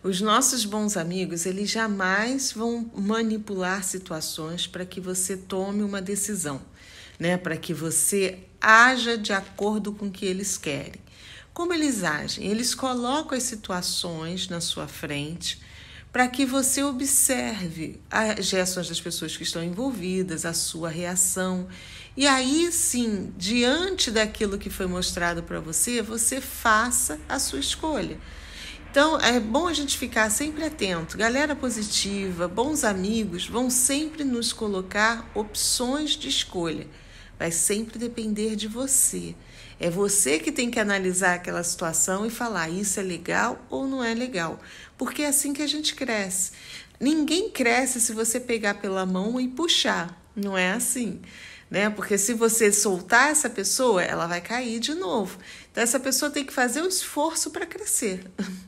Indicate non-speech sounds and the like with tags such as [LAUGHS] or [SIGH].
Os nossos bons amigos, eles jamais vão manipular situações para que você tome uma decisão, né? Para que você haja de acordo com o que eles querem. Como eles agem? Eles colocam as situações na sua frente para que você observe as gestões das pessoas que estão envolvidas, a sua reação. E aí sim, diante daquilo que foi mostrado para você, você faça a sua escolha. Então, é bom a gente ficar sempre atento. Galera positiva, bons amigos vão sempre nos colocar opções de escolha. Vai sempre depender de você. É você que tem que analisar aquela situação e falar isso é legal ou não é legal. Porque é assim que a gente cresce. Ninguém cresce se você pegar pela mão e puxar. Não é assim né? Porque se você soltar essa pessoa, ela vai cair de novo. Então essa pessoa tem que fazer o um esforço para crescer. [LAUGHS]